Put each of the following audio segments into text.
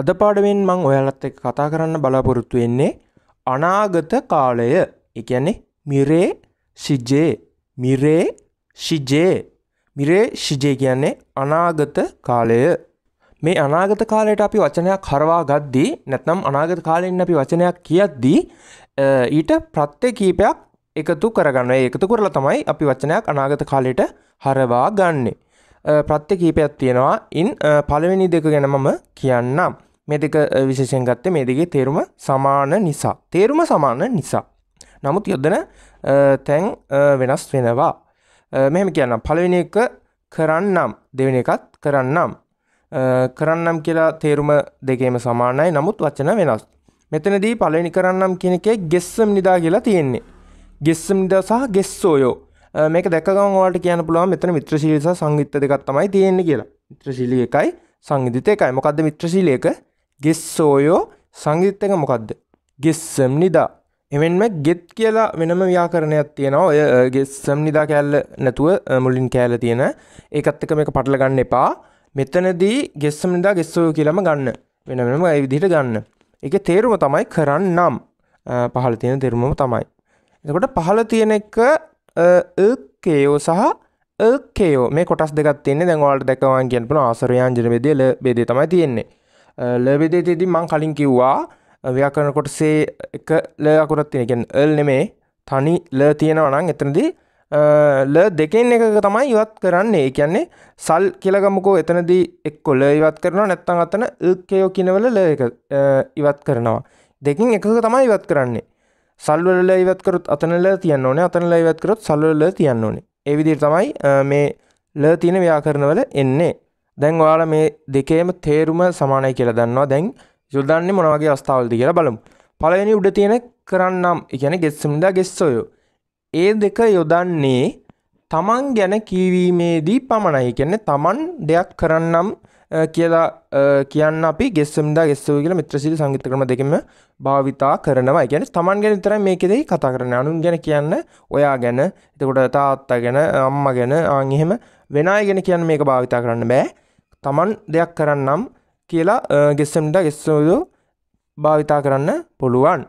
අද පාඩමෙන් මං ඔයාලත් එක්ක කතා කරන්න බලාපොරොත්තු වෙන්නේ අනාගත කාලය. ඒ කියන්නේ මිරේ ශිජේ මිරේ ශිජේ මිරේ ශිජේ කියන්නේ අනාගත කාලය. මේ අනාගත කාලයට අපි වචනයක් හරවා ගද්දී නැත්නම් අනාගත කාලෙන් අපි වචනයක් කියද්දී ඊට ප්‍රත්‍ය කීපයක් එකතු කරගන්න. ඒ එකතු කරලා තමයි අපි වචනයක් අනාගත කාලයට හරවා ගන්නෙ. ප්‍රත්‍ය කීපයක් තියෙනවා. ඉන් පළවෙනි දෙක ගැන මම කියන්නම්. මේ දෙක විශේෂයෙන් ගත්තේ මේ දෙකේ තේරුම සමාන නිසා. තේරුම සමාන නිසා. නමුත් යොදන තැන් වෙනස් වෙනවා. මෙහෙම කියන්න පළවෙනි එක කරන්නම් දෙවෙනි එකත් කරන්නම්. කරන්නම් කියලා තේරුම දෙකේම සමානයි නමුත් වචන වෙනස්. මෙතනදී පළවෙනි කරන්නම් කියන එකේ ගෙස්සම් නිදා කියලා තියෙන්නේ. ගෙස්සම් නිදා සහ ගෙස්සෝයෝ. මේක දැක ගමන් ඔයාලට කියන්න පුළුවන් මෙතන මිත්‍රශීලී සහ සංගීත දෙකක් තමයි තියෙන්නේ කියලා. මිත්‍රශීලී එකයි සංගීත එකයි. මොකද්ද මිත්‍රශීලී එක? ගෙස්සෝයෝ සංගිත්තක මොකක්ද ගෙස්සම් නිදා එමෙන්ම ගෙත් කියලා වෙනම ව්‍යාකරණයක් තියෙනවා ඔය ගෙස්සම් නිදා කෑල්ල නැතුව මුලින් කෑල තියෙන ඒකත් එක මේක පටල ගන්න එපා මෙතනදී ගෙස්සම් නිදා ගෙස්සෝයෝ කියලාම ගන්න වෙන වෙනම ඒ විදිහට ගන්න ඒකේ තේරුම තමයි කරන්නම් පහළ තියෙන තේරුමම තමයි එතකොට පහළ තියෙන එක කේයෝ සහ කේෝ මේ කොටස් දෙකක් තියන්නේ දැන්වාලට දැකවන් කියන්න පුන ආසරයන් ජනබෙදල බෙදේ තමයි තියෙන්නේ ලබෙදේතේදී මං කලින් කිව්වා ව්‍යාකරනකොටසේ එක ල අකුරත් තියෙන කියන්නේ එල් නෙමේ තනි ල තියෙනවා නම් එතනදී ල දෙකෙන් එක තමයි ඉවත් කරන්නේ ඒ කියන්නේ සල් කියලා ගමුකෝ එතනදී එක්ක ල ඉවත් කරනවා නැත්නම් අතන ල්කයෝ කියනවල ල එක ඉවත් කරනවා දෙකෙන් එකක තමයි ඉවත් කරන්නේ සල් වල ල ඉවත් කරොත් අතන ල තියන්න ඕනේ අතන ල ඉවත් කරොත් සල් වල ල තියන්න ඕනේ ඒ විදිහට තමයි මේ ල තියෙන ව්‍යාකරණවල එන්නේ දැන් ඔයාල මේ දෙකේම තේරුම සමානයි කියලා දන්නවා දැන් යුදන්නේ මොනවගේ අවස්ථාවලද කියලා බලමු පළවෙනි උඩ තියෙන කරන්නම් එකන ගෙස්සුම්දා ගෙස්සෝයෝ ඒ දෙක යොදන්නේ තමන් ගැන කීවීමේදී පමණයි කියන්නේ තමන් දෙයක් කරන්නම් කියලා කියන්න අපි ගෙස්සම්දා ගෙස්සෝ කියලා මිත්‍රසිරි සංගීත ක්‍රම දෙකෙම භාවිතා කරනවා. ඒ කියන්නේ තමන් ගැන විතරයි මේකෙදී කතා කරන්නේ. අනුන් ගැන කියන්න ඔයා ගැන, එතකොට තාත්තා ගැන, අම්මා ගැන, ආන් එහෙම වෙන අය ගැන කියන්න මේක භාවිතා කරන්න බෑ. තමන් දෙයක් කරන්නම් කියලා ගෙස්සම්ට ගෙස්සෝදෝ භාවිතා කරන්න පුළුවන්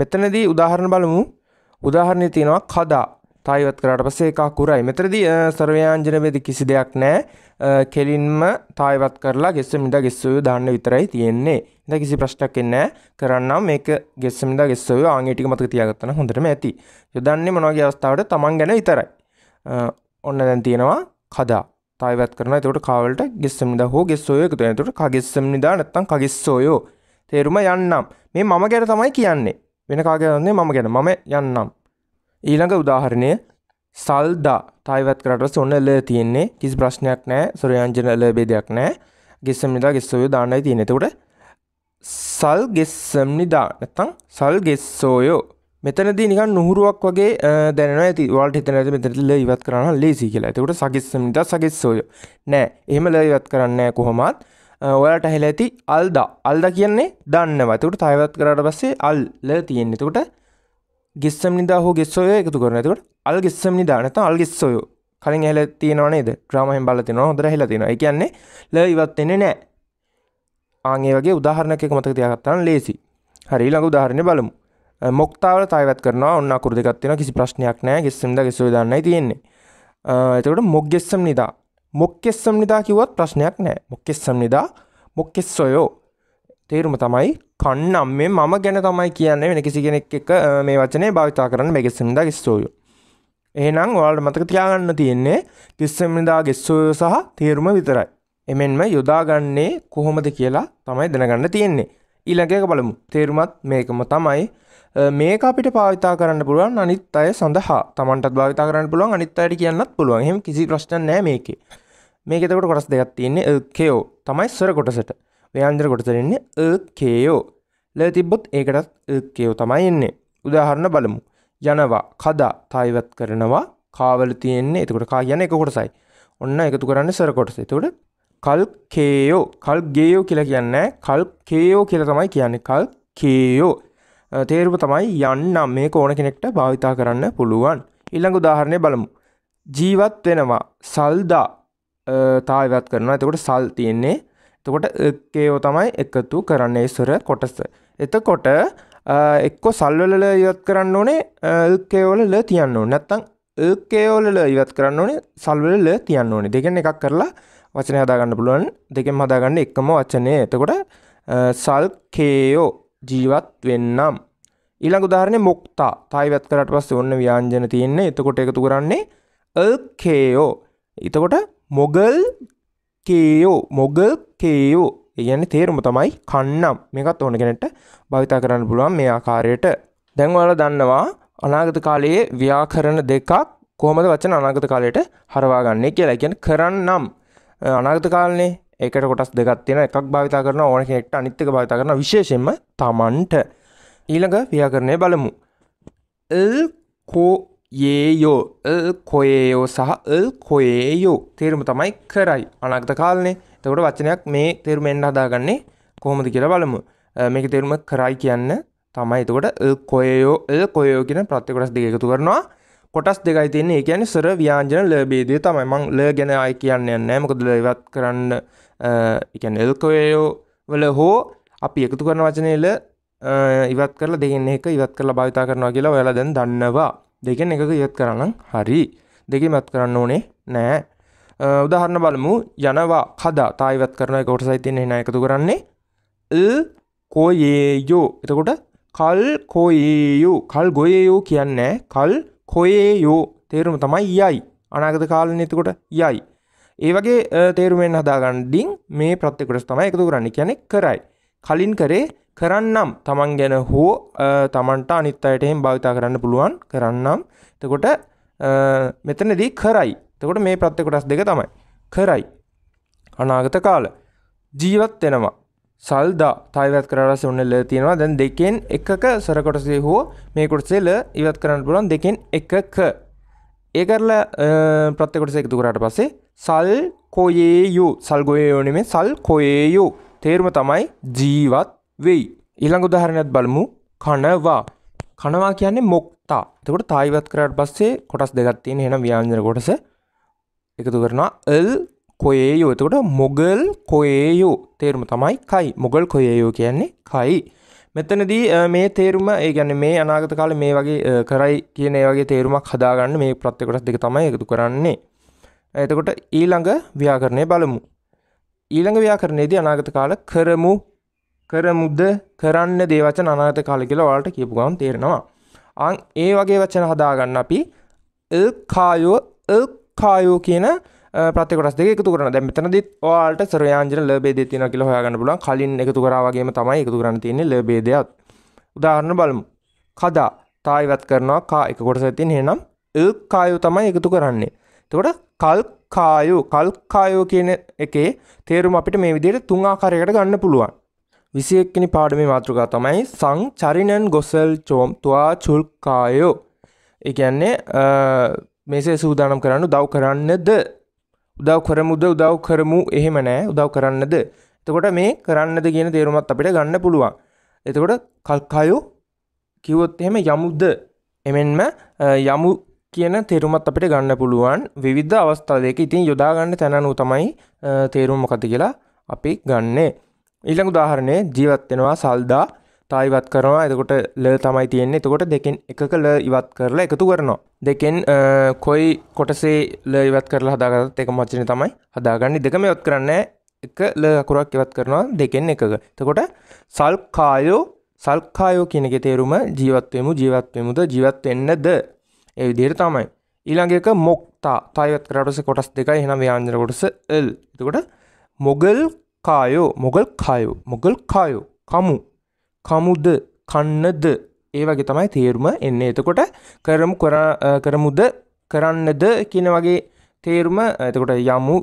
මෙතනදී උදාහරණ බලමු උදාහරණය තියෙනවා කදා තායිවත් කරට පසේ එකක් කුරයි මෙතරදි සර්වයාංජනවේද කිසි දෙයක් නෑ කෙලින්ම තායිවත් කරලා ගෙස්සමිට ගෙස්සවය දාන්න විතරයි තියෙන්නේ ද කිසි ප්‍රශ්ටක් එන්නෑ කරන්නම් මේක ගෙස්සමිට ගෙස්සව ආගේටික මතක තියාගත්තන හොඳටම ඇති යොදන්නේ මොනගේ අවස්ථාවට තමන් ගැන විතරයි e, ඔන්න දැන් තියෙනවා කදා තයිවත් කරන තකට කාවලට ගෙස්සමිද හෝ ගෙස්සෝය එකතු තුට කගෙස්සමිදා නැත්තන් කගෙස්සෝයෝ තේරුම යන්නම් මේ මම ගැන තමයි කියන්නේ වෙන කාගන්නේ මම ගැන මම යන්නම් ඊළඟ උදාහරණය සල්දා තයිවත් කරට ඔන්න එල්ල තියෙන්නේ කිසි ප්‍රශ්නයක් නෑ සොරයන්ජන එල බේදයක් නෑ ගෙස්සමිදා ගෙස්සෝය දාන්නයි තියෙනෙතකට සල් ගෙස්සම්නිදා නැත්තං සල් ගෙස්සෝයෝ මෙතනද නිකන් නොහුරුවක් වගේ දැන ඇති වලට හිතන ඇති මෙතනට ල ඉවත් කරන්න ලේසි කියලා එතකොට සකිස්සමිද සකිස්සෝය නෑ එහෙම ල ඉවත් කරන්න කොහොමත් ඔයාලට ඇහෙල ඇති අල්දා අල්ද කියන්නේ දන්නවතකට තයවත් කරට පස්සේ අල් ල තියෙන්නෙතකොට ගෙස්සම් නිදා හෝ ගෙස්සෝය එකතු කරන ඇතකට අල් ගෙස්සම් නිදානත අල් ගෙස්සෝය කලින් ඇහල තියෙනවනේද ්‍රමහෙන් බලතිනවා හොදර හෙලා තියෙන කියන්නේ ල ඉවත්වෙන්නේ නෑ ආගේ වගේ උදාහරණක මතක තියගත්තන්න ලේසි හරි ළඟ උදාහරණය බලමු මොක්තාවල තයවත් කරන ඔන්න අකුරු දෙකත්වෙන කිසි ප්‍රශ්නයක් නෑ ගෙස්සම්ද ගෙසව දන්න තියෙන්නේ එතකට මොක්ගෙස්සම් නිදා මොක්කෙස්සම් නිදා කිවත් ප්‍රශ්නයක් නෑ මොක්කෙස්සම් නිදා මොක්කෙස්සොයෝ තේරුම තමයි කන්නම් මේ මම ගැන තමයි කියන්නේ වෙන කිසි කෙනෙක් එක මේ වචනය භාවිතා කරන්න මේ ගෙස්සම්ද ගෙස්සෝයෝ එහෙනම් ඔයාලට මතක තියාගන්න තියෙන්නේ කිස්සම්නිදා ගෙස්සෝයෝ සහ තේරුම විතරයි එමෙන්ම යොදාගන්නේ කොහොමද කියලා තමයි දැනගන්න තියෙන්නේ ඊළඟක බලමු තේරුමත් මේකම තමයි මේක අපිට පාවිතා කරන්න පුළුවන් අනිත් අය සඳහා තමන්ටත් භාවිතා කරන්න පුළුවන් අනිත් අයට කියන්නත් පුළුවන් හෙම කිසි ප්‍රශ්න නෑ මේක මේකෙතකොට කොටස් දෙයක් තියන්නේ කයෝ තමයි ස්වර කොටසට ව්‍යන්ද්‍ර කොටසරන්නේ කයෝ ල තිබ්බොත් ඒකටත් කයෝ තමයි එන්නේ උදාහරණ බලමු යනවා කදා තයිවත් කරනවා කාවල තියෙන්නේ එතකොට කා යන එක කොටසයි ඔන්න එකතු කරන්න ස්වර කොටස එතකොට කල් කේයෝ කල් ගේයෝ කියලා කියන්න කල් කේයෝ කියලා තමයි කියන්නේ කල් කේයෝ තේරුම තමයි යන්නම් මේ ඕන කෙනෙක්ට භාවිතා කරන්න පුළුවන් ඉල්ළඟ උදාහරණය බලමු ජීවත් වෙනවා සල්දා තාවත් කරනවා එතකොට සල් තියෙන්නේ එතකොට එකයෝ තමයි එකතු කරන්නේ ස්වර කොටස එතකොට එක්කො සල්වලල ඉවත් කරන්න ඕනේ ඒකේවල ල තියන්න ඕන නැත්තං ඒකේවලල ඉවත් කරන්න ඕනේ සල්වල ල තියන්න ඕනේ දෙකෙන් එකක් කරලා වචනය හදාගන්න පුළුවන් දෙකෙන් හදාගන්න එකම වචනය එතකොට සල්කේයෝ ජීවත් වෙන්නම්. ඊළඟ උදාහරණය මොක්තා. තායිවත් කරාට පස්සේ ඔන්න ව්‍යංජන තියෙන්නේ. එතකොට එකතු කරන්නේ අල්කේයෝ. එතකොට මොගල් කේයෝ මොගල් කේයෝ. කියන්නේ තේරුම තමයි කන්නම්. මේකත් ඕන කෙනෙක්ට භාවිතා කරන්න පුළුවන් මේ ආකාරයට. දැන් ඔයාලා දන්නවා අනාගත කාලයේ ව්‍යාකරණ දෙකක් කොහොමද වචන අනාගත කාලයට හරවා ගන්නේ කියලා. කියන්නේ කරන්නම් අනාගත කාලනේ ඒකට කොටස් දෙකක් තියෙන එකක් භාවිතා කරන ඕන කෙනෙක්ට අනිත් එක භාවිතා කරන විශේෂයෙන්ම තමන්ට ඊළඟ ව්‍යාකරණය බලමු එල් කෝ යේයෝ එල් කොයේයෝ සහ එල් කොයේයෝ තේරුම තමයි කරයි අනක්ත කාලනේ එතකොට වචනයක් මේ තේරුම එන්න හදාගන්නේ කොහොමද කියලා බලමු මේක තේරුම කරයි කියන්න තමයි එතකොට එල් කොයේයෝ එල් කොයේයෝ කියන ප්‍රත්‍ය කොටස් දෙක එකතු කරනවා කොටස් දෙකයි තියන්නේ ඒ කියන්නේ සර ව්‍යාංජන ලබේදය තමයි මං ල ගැන අය කියන්න නෑ මොකද ලවත් කරන්න එකන් එල්කොයෝ වල හෝ අපි එකතු කරන වචනයල ඉවත් කරල දෙන්න එක ඉවත් කරලා භාවිතා කරනවා කියලා ඔයාලා දැන් දන්නවා දෙකෙන් එකක ඉවත් කරන්න හරි දෙකේ මත් කරන්න ඕනේ නෑ උදාහරණ බලමු යනවා කදා තායිවත් කරන කොට සයිතින්නේ න එකතු කරන්නේ කෝයේයෝ එතකොට කල් කෝයේයෝ කල් ගොයයෝ කියන්නේ කල් කොයේයෝ තේරුම තමයි යයි අනාගත කාලන එතකොට යයි ඒවගේ තේරුමෙන් හදාගණ්ඩින් මේ ප්‍රත්තිකුටස් තමයි එකතු කරන්න කියැනෙක් කරයි. කලින් කරේ කරන්නම් තමන් ගැන හෝ තමන්ට අනිත් අයට එහෙම භාවිතා කරන්න පුළුවන් කරන්නම් තකොට මෙතනදී කරයි තකොට මේ ප්‍රත්තිකොටස් දෙක තමයි කරයි අනාගත කාල ජීවත් වෙනවා සල්දා තයිවත් කරරස ඔන්නල්ල තියෙනවා දැන් දෙකෙන් එකක සරකොටසේ හෝ මේ කොටසේල ඉවත් කරන්න පුළුවන් දෙකෙන් එකක ඒ කරලා ප්‍රත්තිකොටස එකතු කරාට පස්සේ සල් කොයේයු සල්ගොයයෝ නෙමේ සල් කොයේයු තේරුම තමයි ජීවත් වෙයි. ඊළඟ උදාහරණයක් බලමු කනවා. කනවා කියන්නේ මොක්තා. එතකොට තායිවත් කරාට පස්සේ කොටස් දෙකක් තියෙන එහෙනම් ව්‍යංජන කොටස එකතු කරනවා එල් කොයේයෝ. එතකොට මොගල් කොයේයෝ තේරුම තමයි කයි. මොගල් කොයේයෝ කියන්නේ කයි. මෙතනදී මේ තේරුම ඒ ගැන මේ අනාගත කාලේ මේ වගේ කරයි කියන ඒ වගේ තේරුමක් හදාගන්න මේ ප්‍රත්‍ය කොටස් දෙක තමයි එකතු කරන්නේ. එතකොට ඊළඟ ව්‍යාකරණය බලමු. ඊළඟ ව්‍යාකරණයේදී අනාගත කාල කරමු කරමුද කරන්න දේ වචන අනාගත කාල කියලා ඔයාලට කියපු ගමන් තේරෙනවා. අන් ඒ වගේ වචන හදාගන්න අපි එල් කායෝ එල් කායෝ කියන ප්‍රතිකොටස් දෙක එකතු කරන දැන් මෙතනදිත් ඔයාලට සර්වයාංජන ලැබේදේ තියෙනවා කියලා හොයාගන්න පුළුවන්. කලින් එකතු කරා වගේම තමයි එකතු කරන්න තියෙන්නේ ලැබේදයක්. උදාහරණ බලමු. කදා තා ඉවත් කරනවා කා එක කොටසක් තියෙන එහෙනම් එල් කායෝ තමයි එකතු කරන්නේ. තකොට කල්කායෝ කල්කායෝ කියන එකේ තේරුම අපිට මේ විදියට තුන් ආකාරයකට ගන්න පුළුවන්. 21 වෙනි පාඩමේ මාතෘකාව තමයි සං චරිනන් ගොසල් චෝම් තුවා චුල්කායෝ. ඒ කියන්නේ මේසේ සූදානම් කරන්න උදව් කරන්නද? උදව් කරමුද උදව් කරමු එහෙම නෑ උදව් කරන්නද? එතකොට මේ කරන්නද කියන තේරුමත් අපිට ගන්න පුළුවන්. එතකොට කල්කායෝ කිව්වොත් එහෙම යමුද? එමෙන්ම යමු කියන තේරුමත් අපිට ගන්න පුළුවන් විවිධ අවස්ථාවයක ඉතින් යොදාගන්න තැනනු තමයි තේරුම් මොකද කියලා අපි ගන්නේ. ඊළඟ උදාහරණය ජීවත් වෙනවා සල්දා තා ඉවත් කරනවා එතකොට ල තමයි තියෙන්නේ. එතකොට දෙකෙන් එකක ල ඉවත් කරලා එකතු කරනවා. දෙකෙන් කොයි කොටසේ ල ඉවත් කරලා හදාගත්තත් එකම වචනේ තමයි හදාගන්නේ. දෙකම ඉවත් කරන්නේ එක ල අකුරක් ඉවත් කරනවා දෙකෙන් එකක. එතකොට සල්කායෝ සල්කායෝ කියන එකේ තේරුම ජීවත් වෙමු ජීවත් වෙමුද ජීවත් වෙන්නද ඒ විදියට තමයි ඊළඟක මොක්තා තයත් කරටස කොටස් දෙකයි හෙනම් ව්‍යාන්ජන කොටස එල් එතකොට මොගල් කායෝ මොගල් කායෝ මොගල් කායෝ කමු කමුද කන්නද ඒ වගේ තමයි තේරුම එන්න එතකොට කරමු කරමුද කරන්නද කියන වගේ තේරුම එතකොට යමු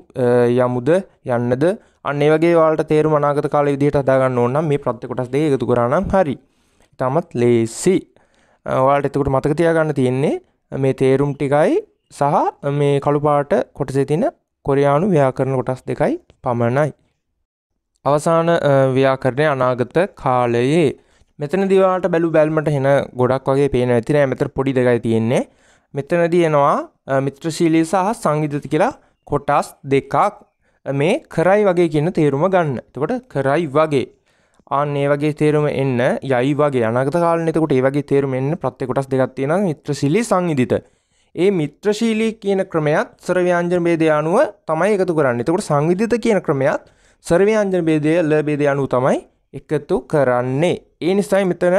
යමුද යන්නද අන්නේ වගේ වාලට තේරුම අනාගත කාල විදිහට හදාගන්න ඕන නම් මේ ප්‍රත්‍ය කොටස් දෙක එකතු කරා නම් හරි. ඊටමත් ලේසි. ඔයාලට එතකොට මතක තියාගන්න තියෙන්නේ මේ තේරුම් ටිකයි සහ මේ කළුපාට කොටසේ තින කොරයානු ව්‍යාකරණ කොටස් දෙකයි පමණයි. අවසාන ව්‍යාකරණය අනාගත කාලයේ මෙතන දිවාට බැලු බැල්මට හෙන ගොඩක් වගේ පේන ඇතිනෑ මෙතර පොඩි දෙකයි තියෙන්නේ මෙතන දයනවා මිත්‍රශීලී සහ සංගිධති කියලා කොටස් දෙකක් මේ කරයි වගේ කියන තේරුම ගන්න එතකොට කරයි වගේ ආන්න ඒ වගේ තේරුම එන්න යයි වගේ අනගත කාලන එතකොට ඒ වගේ තේරුම එන්න ප්‍රත්‍ය කොටස් දෙකක් තියෙනවා මිත්‍රශීලී සංවිධිත. ඒ මිත්‍රශීලී කියන ක්‍රමයක් සර්ව්‍යාංජන ભેදය අනුව තමයි එකතු කරන්නේ. එතකොට සංවිධිත කියන ක්‍රමයක් සර්ව්‍යාංජන ભેදය ල ભેදය අනුව තමයි එකතු කරන්නේ. ඒ නිසායි මෙතන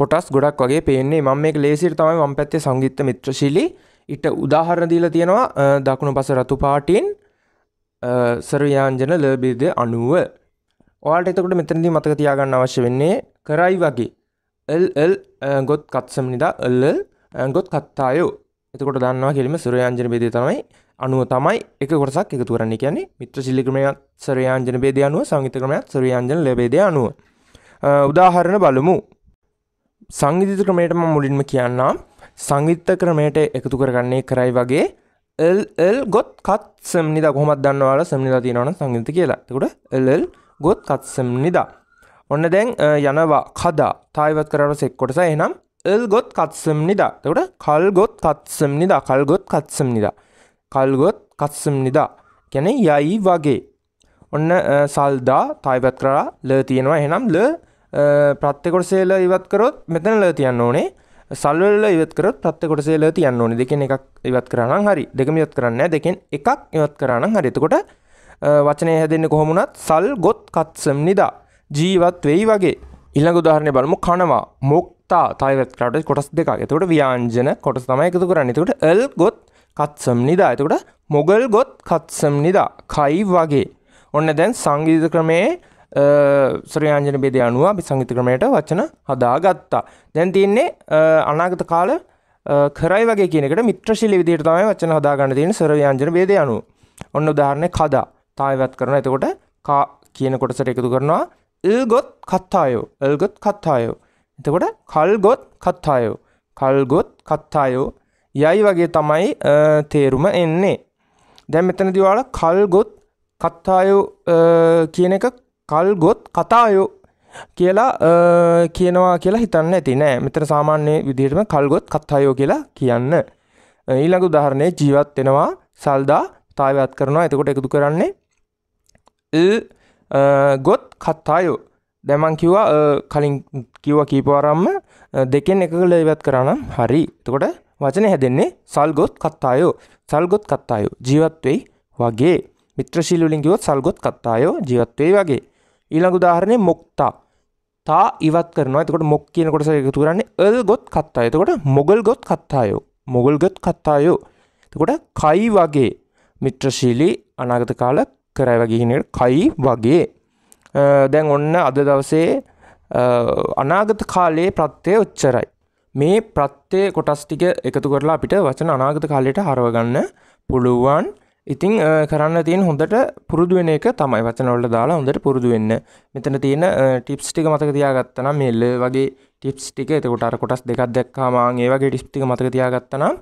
කොටස් ගොඩක් වගේ පේන්නේ. මම මේක ලේසියට තමයි වම් පැත්තේ සංගීත මිත්‍රශීලී ඊට උදාහරණ දීලා තියෙනවා දකුණු පස රතු පාටින් සර්ව්‍යාංජන ල ભેදය අනුව ඔයාට එතකොට මෙතනදි මතක තියාගන්න අවශ්‍ය වෙන්නේ කරයි වගේ එල්ල් ගොත් කත්සම නිදා එල්ල් ගොත් කත්තායෝ එතකොට දන්නවා කෙලිම සුරයාංජන බේදය තමයි අනුව තමයි එක කොටසක් එකතු කරන්නේ කියන්නේ මිත්‍ර ශිල්ලික්‍රමයත් සරයාංජන බේදය අනුව සංගීත ක්‍රමයත් සුරයාංජන ලැබේදය අනුව උදාහරණ බලමු සංගීත ක්‍රමයට මම මුලින්ම කියන්නම් සංගීත ක්‍රමයට එකතු කරගන්නේ කරයි වගේ එල්ල් ගොත් කත් සම්නිදා කොහොමත් දන්නවාලා සම්නිදා තියෙනවන සංගීත කියලා එතකොට එල්ල් ගොත් කත්සම් නිදා. ඔන්න දැන් යනවා කදා තායිවත් කරන සෙක් කොටස එනම් එල් ගොත් කත්සම් නිදා තකට කල් ගොත් කත්සම් නිදා කල් ගොත් කත්සම් නිදා කල්ගොත් කත්සම් නිදා කැන යයි වගේ ඔන්න සල්දා තයිවත් කරා ල තියෙනවා එනම් ල ප්‍රත්්‍යකොටසේල ඉවත් කරොත් මෙතන ල තියන්න ඕනේ සල්වල ඉවත් කරොත් ප්‍රත්්‍යකොටසේල තියන්න ඕනේ දෙකෙන් එකක් ඉවත් කරන්න හරි දෙකම යොත් කරන්න දෙකෙන් එකක් ඉවත් කරන්න හරිතකොට වචනය හැදෙන්න කොහොමුණත් සල් ගොත් කත්සම් නිදා ජීවත් වෙයි වගේ ඉල්ළඟ උදාහරණය බලමු කනවා මොක්තා තයිවත් කරට කොටස් දෙක එතකොට ව්‍යාන්ජන කොටස් තමයි එකතු කරන්න එතකොට එල් ගොත් කත්සම් නිදා එතකොට මොගල් ගොත් කත්සම් නිදා කයි වගේ ඔන්න දැන් සංගීත ක්‍රමයේ සුරයාන්ජන බෙද අනුව අපි සංගිත ක්‍රමයට වචන හදා ගත්තා දැන් තියන්නේ අනාගත කාල කරයි වගේ කියනකට මිත්‍රශිලි විදිහට තමයි වචන හදාගන්න තියෙන සරව්‍යංජන බේදය අනුව ඔන්න උදාහරණය කදා තායවත් කරන එතකොට කා කියන කොටසට එකතු කරනවා ඉල්ගොත් කත්තායෝ එල්ගොත් කත්තායෝ එතකොට කල්ගොත් කත්තායෝ කල්ගොත් කත්තායෝ යයි වගේ තමයි තේරුම එන්නේ දැන් මෙතන දිවාල කල්ගොත් කත්තායෝ කියන එක කල්ගොත් කතායෝ කියලා කියනවා කියලා හිතන්න ඇති නෑ මෙතන සාමාන්‍ය විදිහටම කල්ගොත් කත්තායෝ කියලා කියන්න ඊළඟ උදාහරණය ජීවත් වෙනවා සල්දා තාවත් කරනවා එතකොට එකතු කරන්නේ ගොත් කත්තායෝ දැමන් කිව්වා කලින් කිව්ව කීපවරම්ම දෙකෙන් එක කළ ඉවත් කරනම් හරි තකොට වචන හැදෙන්නේ සල්ගොත් කත්තායෝ සල්ගොත් කත්තායෝ ජීවත්වෙයි වගේ මිත්‍රශීලුලින්ගිවොත් සල්ගොත් කත්තායෝ ජීවත්වෙයි වගේ ඊළඟ උදාහරණය මොක්තා තා ඉවත් කරනවා එතකොට මොක් කියන කොටස එකතු කරන්නේ එල් ගොත් කත්තාය එතකොට මොගල් ගොත් කත්තායෝ මොගල් ගොත් කත්තායෝ එතකොට කයි වගේ මිත්‍රශීලී අනාගත කාලත් කරව ගිහිනට කයි වගේ දැන් ඔන්න අද දවසේ අනාගත කාලයේ ප්‍රත්්‍යය ඔච්චරයි මේ ප්‍රත්්‍යය කොටස් ටික එකතු කරලා අපිට වචන අනාගත කාලයට හරවගන්න පුළුවන් ඉතිං කරන්න තියෙන් හොඳට පුරුදු වෙන එක තමයි වචනවලට දාලා හොඳට පුරුදු වෙන්න මෙතන තියෙන ටිප්ස් ටික මතක තියාගත්තනම් මෙල්ල වගේ ටිප්ස් ටික එතකොට අර කොටස් දෙකක් දැක්කාමාන් ඒ වගේ ටිප්ස් ටික මතක තියාගත්තනම්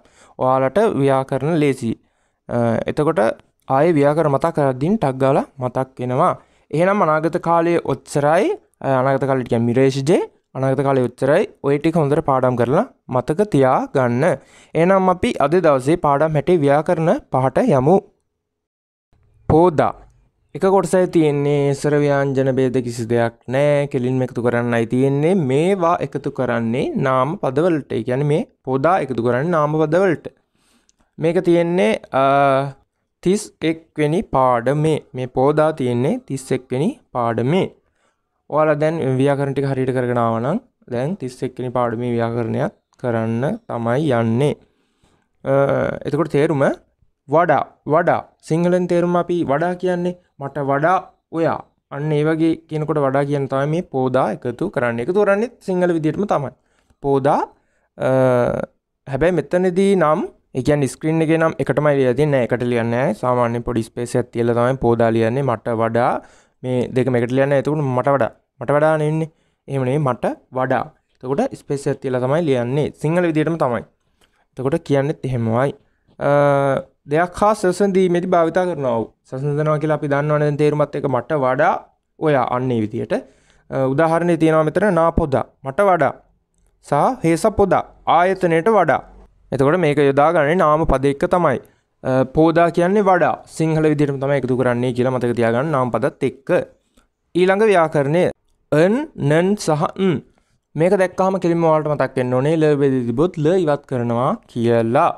ඔයාලට ව්‍යාකරණ ලේසි එතකොට ආය ව්‍යාකර මතක් කරද්දින් ටක් ගාලා මතක් වෙනවා එහෙනම් අනාගත කාලයේ ඔච්චරයි අනාගත කාලට කියන්නේ මිරේෂ්ජේ අනාගත කාලේ උච්චරයි ඔය ටික හොඳට පාඩම් කරලා මතක තියා ගන්න. එහෙනම් අපි අද දවසේ පාඩම් හැටේ ව්‍යාකරණ පහට යමු. පෝදා. එක කොටසයි තියෙන්නේ ස්වර ව්‍යංජන ભેද කිසි දෙයක් නැහැ. කෙලින්ම එකතු කරන්නයි තියෙන්නේ. මේවා එකතු කරන්නේ නාම පදවලට. ඒ කියන්නේ මේ පෝදා එකතු කරන්නේ නාම පදවලට. මේක තියෙන්නේ තිස් එක්වෙනි පාඩමේ මේ පෝදා තියෙන්නේ තිස් එක්වෙනි පාඩමේ ඔයාලා දැන් ව්‍යාකරණ ටික හරියට කරගෙන ආවනම් දැන් තිස් එක්වෙනි පාඩමේ ව්‍යාකරණයක් කරන්න තමයි යන්නේ එතකොට තේරුම වඩා වඩා සිංහලෙන් තේරුම අපි වඩා කියන්නේ මට වඩා ඔයා අන්න ඒ වගේ කියනකොට වඩා කියන තමයි මේ පෝදා එකතු කරන්න එකතු කරන්නේ සිංහල විදිහටම තමයි පෝදා හැබැයි මෙතනදී නම් එකන් ස්ක්‍රීන් එක නම් එකටම ලියදින්න එකට ලියන්න සාමාන්‍ය පොඩි ස්පේස් ඇතිල තමයි පෝදා ලියන්නේ මට වඩා මේ දෙක මෙකට ලියන්න ඇතුකුට මට වඩා මට වඩා නෙන්නේ එමනේ මට වඩා තකොට ස්පේස් ඇතිල තමයි ලියන්නේ සිංහල විදිටම තමයි තකොට කියන්නෙත් එහෙමයි දෙයක් හා සසන්දීමේති භාවිතා කරනව සසඳනවා කියලා අපි දන්නවන තේරුමත් එක මට වඩා ඔයා අන්නේ විදියට උදාහරණය තියෙනවා මෙතන නාපොදා මට වඩා සහ හේස පොදා ආයතනයට වඩා එතකොට මේක යොදාගන්නේ නාම පද එක්ක තමයි. පෝදා කියන්නේ වඩා. සිංහල විදිහටම තමයි එකතු කරන්නේ කියලා මතක තියාගන්න නාම පදත් එක්ක. ඊළඟ ව්‍යාකරණය න් නන් සහ න් මේක දැක්කහම කෙලින්ම ඔයාලට මතක් වෙන්න ඕනේ ල වේදී තිබොත් ල ඉවත් කරනවා කියලා.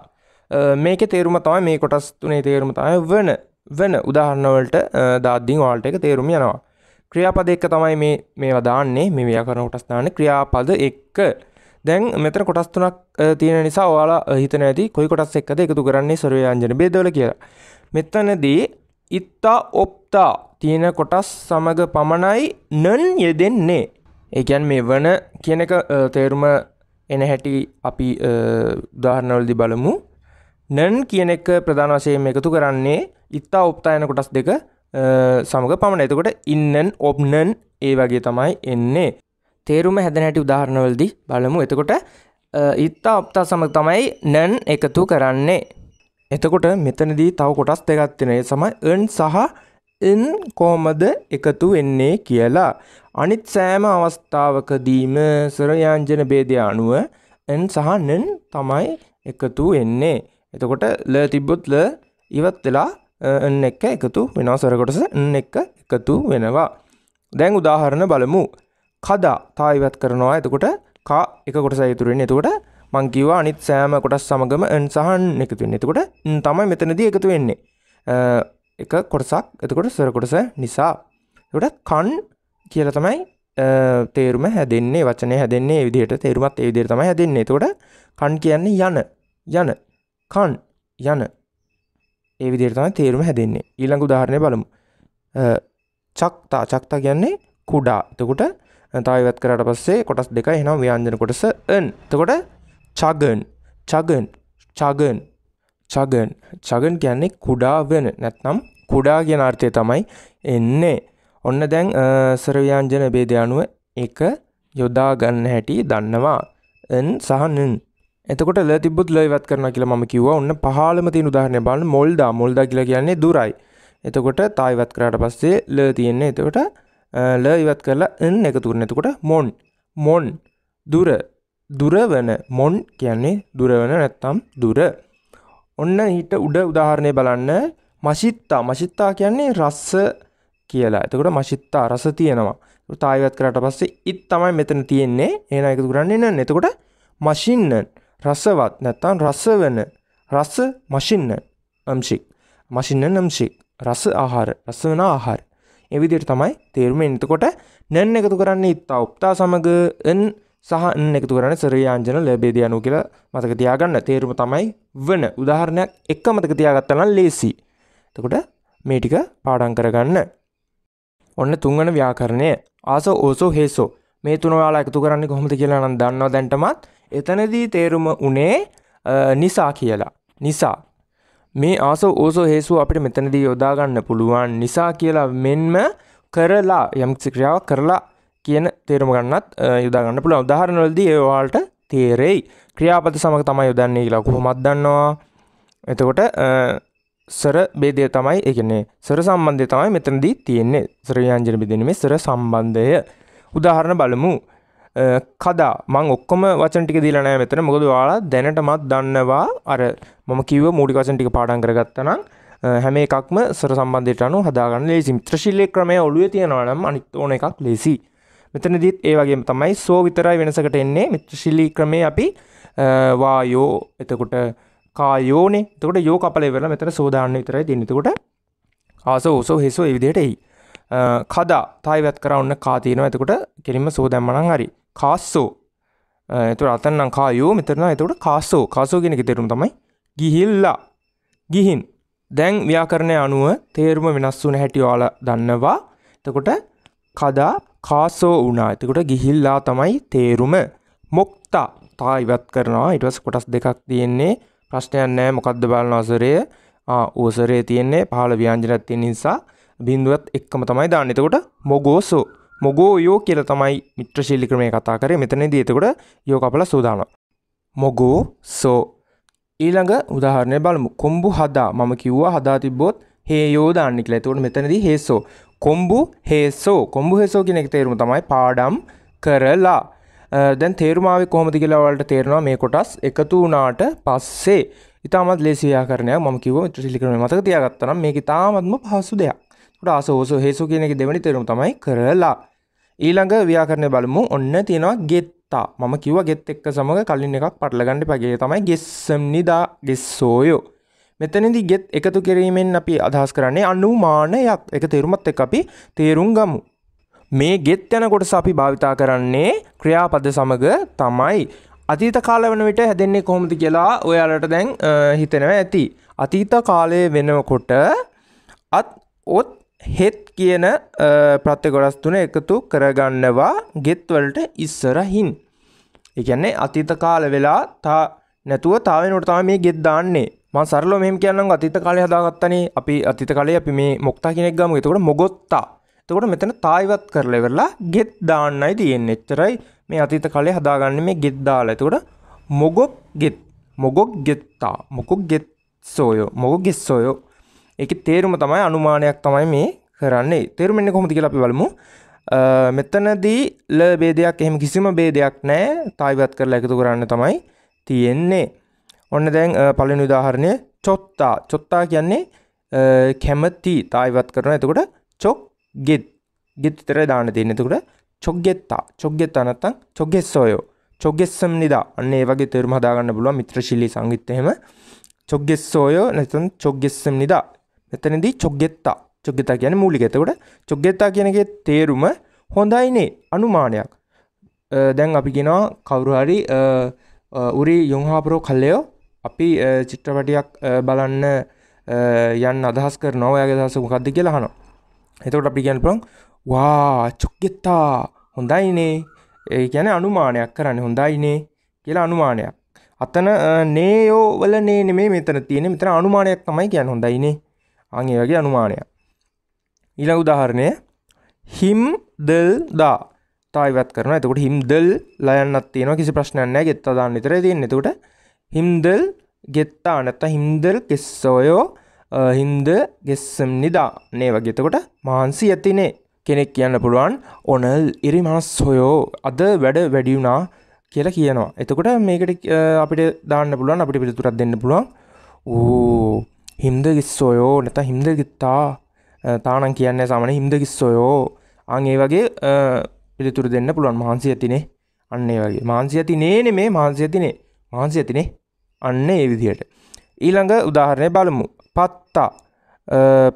මේකේ තේරුම තමයි මේ කොටස් තුනේ තේරුම තමයි වන වෙන උදාහරණ වලට දාද්දී ඔයාලට ඒක තේරුම යනවා. ක්‍රියාපද එක්ක තමයි මේ මේවා දාන්නේ මේ ව්‍යාකරණ කොටස් දාන්නේ ක්‍රියාපද එක්ක. දැන් මෙතන කොටස් තුනක් තියෙන නිසා ඔයාලා හිතන ඇති කොයි කොටස් එක්කද එකතු කරන්නේ ස්වරව්‍යංජන ભેදවල කියලා. මෙතනදී ඉත්තා ඔප්තා තියෙන කොටස් සමග පමණයි නන් යෙදෙන්නේ. ඒ කියන්නේ මේ වන කියන එක තේරුම එන හැටි අපි උදාහරණවලදී බලමු. නන් කියන එක ප්‍රධාන වශයෙන් එකතු කරන්නේ ඉත්තා ඔප්තා යන කොටස් දෙක සමග පමණ එතකොට ඉන්නන් ඔබ්නන් ඒ වගේ තමයි එන්නේ තේරුම හැදනැටි උදාහරණවලදී බලමු එතකොට ඉත්තා අප්තා සමඟ තමයි නැන් එකතු කරන්නේ. එතකොට මෙතනදී තව කොටස් දෙගත්තිනේ සමයි එන් සහ එන් කෝමද එකතු වෙන්නේ කියලා. අනිත් සෑම අවස්ථාවකදීම ස්වරයංජන බේදය අනුව එන් සහ නෙන් තමයි එකතු වෙන්නේ. එතකොට ල තිබ්බොත් ල ඉවත් වෙලා එන්න එක එකතු වෙනවා සරකොටස එන්න එක එකතු වෙනවා. දැන් උදාහරණ බලමු කදා තා ඉවත් කරනවා එතකොට කා එක කොටස ඉතුරෙන් එතකොට මංකිවා අනිත් සෑම කොටස් සමගම එන් සහන් එකතුවෙන් එතකොට තමයි මෙතනදී එකතු වෙන්නේ එක කොටසක් එතකොට සරකොටස නිසා එකට කන් කියල තමයි තේරුම හැදන්නේ වචනය හැදන්නේ විදිහට තේරුමත් ඒ විදිර තමයි හැදන්නේ තොට කන් කියන්නේ යන යන කන් යන ඒ විදිර තමයි තේරුම හැදන්නේ ඊළඟු දාහරණය බලමු චක්තා චක්තා කියන්නේ කුඩා එතකොට තව ඉවත් කරාට පස්සේ කොටස් දෙකයි එහෙනම් ව්‍යංජන කොටස න්. එතකොට චගන් චගන් චගන් චගන් චගන් කියන්නේ කුඩා වෙන නැත්නම් කුඩා කියන අර්ථය තමයි එන්නේ. ඔන්න දැන් ස්වර ව්‍යංජන ભેදය අනුව එක යොදා ගන්න හැටි දන්නවා. න් සහ න්. එතකොට ල තිබ්බොත් ල ඉවත් කරනවා කියලා මම කිව්වා. ඔන්න පහළම තියෙන උදාහරණය බලන්න මොල්දා. මොල්දා කියලා කියන්නේ දුරයි. එතකොට තා ඉවත් කරාට පස්සේ ල තියෙන්නේ. එතකොට ල ඉවත් කරලා එන් එකතු කරන එතකොට මොන් මොන් දුර දුරවන මොන් කියන්නේ දුරවන නැත්තම් දුර ඔන්න ඊට උඩ උදාහරණය බලන්න මසිත්තා මසිත්තා කියන්නේ රස්ස කියලා එතකොට මසිත්තා රස තියෙනවා තායවත් කරට පස්සේ ඉත් තමයි මෙතන තියෙන්නේ ඒන එකතු කරන්නේ නන්න එතකොට මශින්නන් රසවත් නැත්තන් රස වෙන රස මශින්න අම්ශික් මශින්න නම්ශික් රස ආහාර රස වන ආහාර එවිදියට තමයි තේරුම එතකොට නැන් එකතු කරන්නේ ඉත්තා ඔප්තා සමග එන් සහන් එකතු කරන සරයාංජන ලැබේද යනු කියලා මතක තියාගන්න තේරුම තමයි වන උදාහරණයක් එක්ක මතක තියාගත්තනම් ලේසි. එතකොට මේ ටික පාඩම් කරගන්න. ඔන්න තුන්වන ව්‍යාකරණය ආස ඕසෝ හේසෝ මේ තුන ඔයාලා එකතු කරන්නේ කොහොමද කියලා නම් දන්නවා දැන්ටමත් එතනදී තේරුම උනේ නිසා කියලා. නිසා මේ ආස ඕසෝ හේසු අපිට මෙතනදී යොදාගන්න පුළුවන් නිසා කියලා මෙන්ම කරලා යම්කිසි ක්‍රියාවක් කරලා කියන තේරුම ගන්නත් යොදාගන්න පුළුවන් උදාහරණවලදී ඒ ඔයාලට තේරෙයි ක්‍රියාපද සමග තමයි යොදන්නේ කියලා කොහොමද දන්නවා එතකොට සර බේදය තමයි එකන්නේ සර සම්බන්ධය තමයි මෙතනදී තියෙන්නේ සරයංජන බෙදීමේ සර සම්බන්ධය උදාහරණ බලමු කදා මං ඔක්කොම වචන ටික දීලා නෑ මෙතන මොකද ඔයාලා දැනටමත් දන්නවා අර මම කිව්ව මූලික වචන ටික පාඩම් කරගත්තා නම් හැම එකක්ම සර සම්බන්ධයට අනුව හදාගන්න ලේසි මිත්‍රශීලී ක්‍රමය ඔළුවේ තියෙනවා නම් අනිත් ඕන එකක් ලේසි. මෙතනදිත් ඒ වගේම තමයි සෝ විතරයි වෙනසකට එන්නේ මිත්‍රශීලී ක්‍රමේ අපි වායෝ එතකොට කායෝනේ. එතකොට යෝ කපලේ වෙලා මෙතන සෝදාන්න විතරයි දෙන්නේ. එතකොට ආසෝ ඕසෝ හේසෝ ඒ විදිහට එයි. කදා තායිවත් කරවන්න කා තියෙනවා. එතකොට කෙලින්ම සෝ දැම්මනම් හරි. කාස්සෝ එතුට අතන්නම් කායෝ මෙතරන එතකට කාස්සෝ කාසෝ කෙනෙක තෙරුම් තමයි ගිහිල්ලා ගිහින් දැන් ව්‍යාකරණය අනුව තේරුම වෙනස් වුන හැටිවාල දන්නවා එතකොට කදා කාසෝ වුණා එතකොට ගිහිල්ලා තමයි තේරුම මොක්තා තා ඉවත් කරනවා ඉටවස් කොටස් දෙකක් තියෙන්නේ ප්‍රශ්නයන් නෑ මොකක්ද බලන අසරය ඕසරේ තියෙන්නේ පහළ ව්‍යංජනත් තියෙන නිසා බින්දුවත් එක්කම තමයි දාන්න එතකොට මොගෝසෝ මොගෝ යෝ කියල තමයි මිත්‍ර ශිල්ලි ක්‍රමය කතා කරේ මෙතනදී එතකොට යෝ කපල සූදාන. මොගෝ සෝ ඊළඟ උදාහරණය බලමු කොම්බු හදා මම කිව්වා හදා තිබ්බොත් හේ යෝදාන්නෙක් ලැතුවට මෙතනදී හේසෝ කොම්බු හේසෝ කොම්බු හේසෝ කෙනෙක් තේරුම තමයි පාඩම් කරලා දැන් තේරුමාව කොහමති කියලාවලට තේරෙනවා මේ කොටස් එකතු වනාට පස්සේ ඉතාමත් ලේසියාරනය ම කිව ත්‍රිලිකරන මතක තියාගත්තනම් මේක තාමත්ම පහසු දෙයක් ට අසෝසෝ හේසු කියන එක දෙවැනි තේරුම් තමයි කරලා ඊළඟ ව්‍යාකරණය බලමු ඔන්න තියෙනවා ගෙත්තා මම කිව්ව ගෙත් එක්ක සමඟ කලින් එකක් පටලගන්න පගේ තමයි ගෙස්සම්නිදා ගෙස්සෝයෝ මෙතනදි ගෙත් එකතු කිරීමෙන් අපි අදහස් කරන්නේ අනුමානයක් එක තේරුමත් එක් අපි තේරුම් ගමු. මේ ගෙත් යන කොටස අපි භාවිතා කරන්නේ ක්‍රියාපද සමග තමයි. අතීත කාල වන විට හැදෙන්නේ කොහොමද කියලා ඔයාලට දැන් හිතෙනවා ඇති. අතීත කාලය වෙනකොට අත් ඔත් හෙත් කියන ප්‍රත්‍යකොරස් තුන එකතු කරගන්නවා ගෙත්වලට ඉස්සරහින්. එකන්නේ අතීත කාල වෙලා තා නැතුව තාවෙනට තම මේ ගෙත් දාන්නේ ම සරල මෙම කියන්න අතිත කාලය හදාගත්තනේ අපි අතිත කාලේ අපි මේ මොක්තා කෙනෙක් ගම එතකොට මොගොත්තා තකොට මෙතන තායිවත් කරල වෙරලා ගෙත් දාන්නයි තියෙන් එච්චරයි මේ අතීත කාලේ හදාගන්න මේ ගෙත් දාලා එතකොට මොගොක් ගෙත් මොගොක් ගෙත්තා මොකොක් ගෙත් සෝයෝ මොගො ගෙස්සෝයෝ එක තේරුම තමයි අනුමානයක් තමයි මේ කරන්නේ තේරුමෙන්න්නේ කොහොමති කියලා අපි බලමු මෙතනදී ල බේදයක් එහෙම කිසිම බේදයක් නෑ තායිවත් කරලා එකතු කරන්න තමයි තියෙන්නේ ඔන්න දැන් පලනි උදාහරණය චොත්තා චොත්තා කියන්නේ කැමති තායිවත් කරන එතකොට චොක් ගෙත් ගෙත්තර දාන තියෙන එතකොට චොක්ගෙත්තා චොක්ගෙත් අනත්තං චොක්ගෙස්සෝයෝ චොක්ගෙස්සම් නිදා අන්න ඒ වගේ තේරුම හදාගන්න පුළුවන් මිත්‍රශිලී සංගීතයම චොක්ගෙස්සෝයෝ නැතන් චොක්ගෙස්සම් නිදා මෙතනදී චොග්ගෙත්තා චොග්ගෙතා කියන මූලික එතකොට චොග්ගෙත්තා කියනගේ තේරුම හොඳයිනේ අනුමානයක් දැන් අපි ගෙනවා කවුරුහරි උරි යොංහාපරෝ කල්ලයෝ අපි චිත්‍රපටියක් බලන්න යන්න අදහස් කර නොවයාගේ දහස මොකක්ද කියලා හනවා එතකොට අපි කියන්න පුළන් වා චොක්ගෙත්තා හොඳයිනේ ඒ ගැන අනුමානයක් කරන්න හොඳයිනේ කියලා අනුමානයක් අතන නේයෝ වල නේ නෙමේ මෙතන තියෙන මෙතන අනුමානයක් තමයි කියන්න හොඳයිනේ අං ඒ වගේ අනුමානයක් ඊළඟ උදාහරණය හිම් දෙල් දා තායිවත් කරන එතකොට හිම්දල් ලයන්නත් තියෙනවා කිසි ප්‍රශ්නයක් නැහැ ගෙත්තා දාන්න විතරයි තියෙන්නේ එතකොට හිම්දල් ගෙත්තා නැත්නම් හිම්දල් කෙස්සෝයෝ හින්ද ගෙස්සම් නිදා නේ වගේ එතකොට මහන්සි ඇතිනේ කෙනෙක් කියන්න පුළුවන් ඔනල් ඉරි මනස් හොයෝ අද වැඩ වැඩි වුණා කියලා කියනවා එතකොට මේකට අපිට දාන්න පුළුවන් අපිට පිළිතුරක් දෙන්න පුළුවන් ඕ හිම්දකිස්සොයෝ නැත හිම්දකිත්තා තානම් කියන්න සාමන හිම්දකිස්සොයෝ අං ඒ වගේ පිළිතුරු දෙන්න පුළුවන් මහන්සි ඇතිනේ අන්නේ වගේ මාන්සි ඇති නේන මේ මාන්සි ඇතිනේ මාන්සි ඇතිනේ අන්න ඒ විදිහයට ඊළඟ උදාහරණය බලමු පත්තා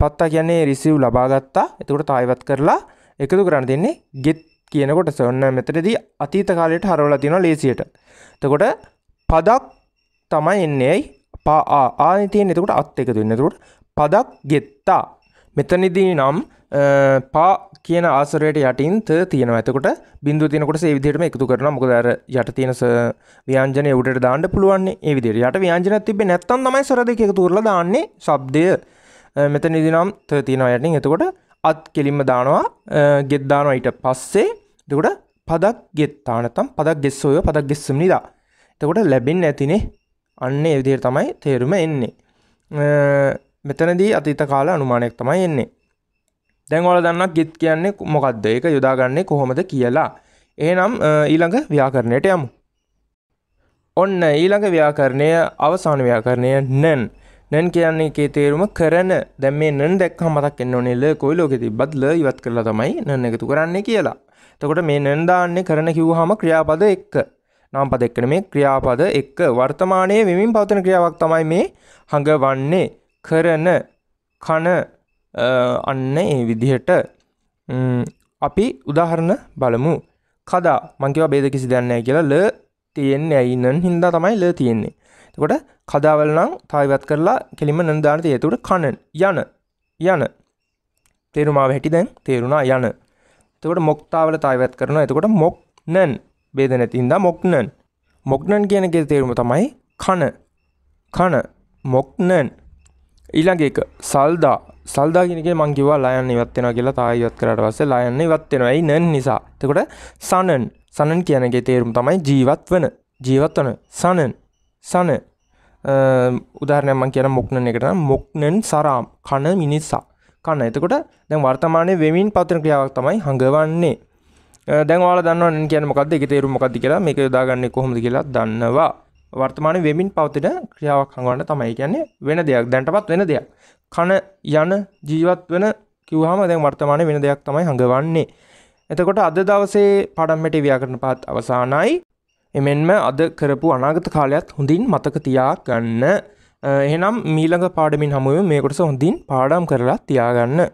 පත්තා කියන්නේ රිසිව් ලබාගත්තා එතකොට තායිවත් කරලා එකතු කරන්න දෙන්නේ ගෙත් කියනකොට සොන්න මෙතනදී අතීත කාලයට හරවලා තියෙනවා ලේසියට එතකොට පදක් තමයි එන්නේ ඇයි පා ආය තියෙන එතකොට අත් එකතු වෙන්න එතකොට පදක් ගෙත්තා මෙතනිදී නම් පා කියන ආසරයට යටින් ත තියෙනවා එතකොට බිඳුව තියෙනකොට ඒ විදිහටම එකතු කරනවා මොකද අර යට තියෙන ව්‍යංජනය උඩට දාන්න පුළුවන් ඒ විදිහට යට ව්‍යංජනයක් තිබ්බේ නැත්නම් තමයි ස්වර දෙක එකතු කරලා දාන්නේ ශබ්දය මෙතනිදී නම් ත තියෙනවා යටින් එතකොට අත් කෙලින්ම දානවා ගෙත් දානවා ඊට පස්සේ එතකොට පදක් ගෙත්තා නැත්නම් පදක් ගෙස්සෝය පදක් ගෙස්සුම් නිදා එතකොට ලැබෙන්නේ නැතිනේ අන්න ඒ විදිහට තමයි තේරුම එන්නේ මෙතනදී අතීත කාල අනුමානයක් තමයි එන්නේ දැන් ඔයාලා දන්නවා ගෙත් කියන්නේ මොකද්ද ඒක යොදාගන්නේ කොහොමද කියලා එහෙනම් ඊළඟ ව්‍යාකරණයට යමු ඔන්න ඊළඟ ව්‍යාකරණය අවසාන ව්‍යාකරණය නන් නන් කියන්නේ එකේ තේරුම කරන දැන් මේ නන් දැක්කම මතක් එන්න ඕනේ ල කොයි ලෝකෙ තිබ්බත් ල ඉවත් කරලා තමයි නන් එකතු කරන්නේ කියලා එතකොට මේ නන් දාන්නේ කරන කිව්වහම ක්‍රියාපද එක්ක නාමපද එක්කන මේ ක්‍රියාපද එක්ක වර්තමානයේ වෙමින් පවතින ක්‍රියාවක් තමයි මේ හඟවන්නේ කරන කන අන්න ඒ විදිහට අපි උදාහරණ බලමු කදා මංකිව බේද කිසි දන්නේ කියලා ල තියෙන්නේ ඇයි නන් හින්දා තමයි ල තියෙන්නේ එතකොට කදාවල නම් තායිවත් කරලා කෙලිම නන් දාන තියෙ. එතකොට කන යන යන තේරුමාව හැටි දැන් තේරුණා යන. එතකොට මොක්තාවල තායිවත් කරනවා. එතකොට මොක් නන් බේද නැතින්ද මොක්නන් මොක්නන් කියනගේ තේරුම තමයි කන කන මොක්නන් ඊළඟ එක සල්දා සල්දා කියනගේ මං කිව්වා ලයන් ඉවත් වෙනවා කියලා තා ඉවත් කරාට පස්සේ ලයන් ඉවත් වෙනවා ඒ නන් නිසා. එතකොට සනන් සනන් කියනගේ තේරුම තමයි ජීවත් වෙන ජීවත් වන සනන් සන උදාහරණයක් මං කියන මොක්නන් එකට නම් මොක්නන් සරාම් කන මිනිසා කන. එතකොට දැන් වර්තමානයේ වෙමින් පවතින ක්‍රියාවක් තමයි හඟවන්නේ. දැන් ඔයාලා දන්නවා නන් කියන්නේ මොකද්ද ඒකේ තේරුම මොකද්ද කියලා මේක යොදාගන්නේ කොහොමද කියලා දන්නවා වර්තමානයේ වෙමින් පවතින ක්‍රියාවක් හංගවන්න තමයි කියන්නේ වෙන දෙයක් දැන්ටපත් වෙන දෙයක් කන යන ජීවත් වෙන කිව්වහම දැන් වර්තමානයේ වෙන දෙයක් තමයි හංගවන්නේ එතකොට අද දවසේ පඩම්මැටි ව්‍යාකරණ පහත් අවසానයි එමෙන්ම අද කරපු අනාගත කාලයත් හොඳින් මතක තියාගන්න එහෙනම් මීළඟ පාඩමින් හමුවෙමු මේ කොටස හොඳින් පාඩම් කරලා තියාගන්න